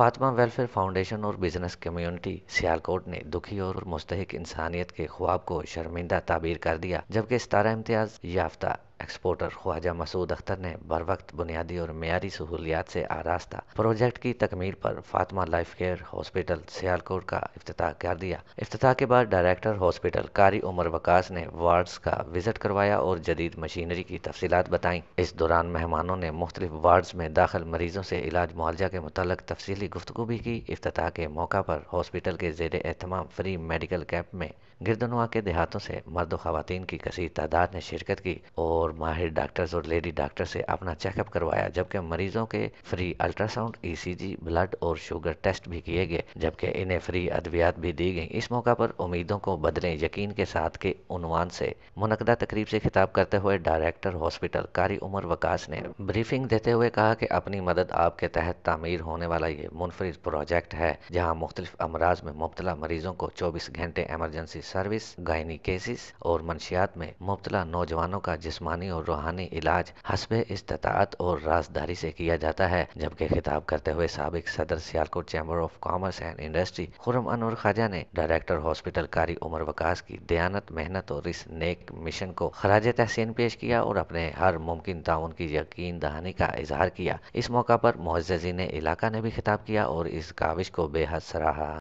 Fatima welfare foundation और business community Sialkot ने दुखी और मुस्तक इंसानियत के ख्वाब को शर्मिंदा ताबीर कर दिया जबकि सतारा इम्तियाज याफ्ता एक्सपोर्टर ख्वाजा मसूद अख्तर ने बर वक्त बुनियादी और मीरी सहूलियात से आरास्ता प्रोजेक्ट की तकमील पर Fatima life care hospital Sialkot का अफ्ताह कर दिया अफ्ताह के बाद डायरेक्टर हॉस्पिटल कारी उमर वकास ने वार्ड्स का विजिट करवाया और जदीद मशीनरी की तफसीत बताई इस दौरान मेहमानों ने मुख्तलिफ वार्ड्स में दाखिल मरीजों से इलाज मुआवजा के मुतल तफसली गुफ्तु भी की अफ्ताह के मौका पर हॉस्पिटल के जेर एहतमाम फ्री मेडिकल कैंप में गिरदनवा के देहातों से मर्द खातन की कसी तादाद ने शिरकत की और माहिर डॉक्टर्स और लेडी डॉक्टर से अपना चेकअप करवाया जबकि मरीजों के free ultrasound ECG e blood और शुगर टेस्ट भी किए गए जबकि इन्हें फ्री अद्वियात भी दी गई इस मौका पर उम्मीदों को बदलें यकीन के साथ के उनवान से मुनदा तकरीब से खिताब करते हुए डायरेक्टर हॉस्पिटल कारी उमर वकास ने ब्रीफिंग देते हुए कहा कि अपनी मदद आपके तहत तामीर होने वाला ये मुनफरद प्रोजेक्ट है जहाँ मुख्तलिफ अमराज में मुबतला मरीजों को चौबीस घंटे एमरजेंसी सर्विस गायनी केसेस और मनशियात में मुबतला नौजवानों का जिसमानी रूहानी और रूहानी इलाज हसब इस्तात और राजदारी से किया जाता है जबकि खिताब करते हुए सबक सदर Sialkot chamber of commerce and industry Khurram Anwar Khwaja ने डायरेक्टर हॉस्पिटल कारी उमर वकास की दयानत मेहनत और इस नेक मिशन को खराज तहसीन पेश किया और अपने हर मुमकिन ताउन की यकीन दहानी का इजहार किया इस मौका पर मुआजी ने इलाका ने भी खिताब किया और इस काविश को बेहद सराहा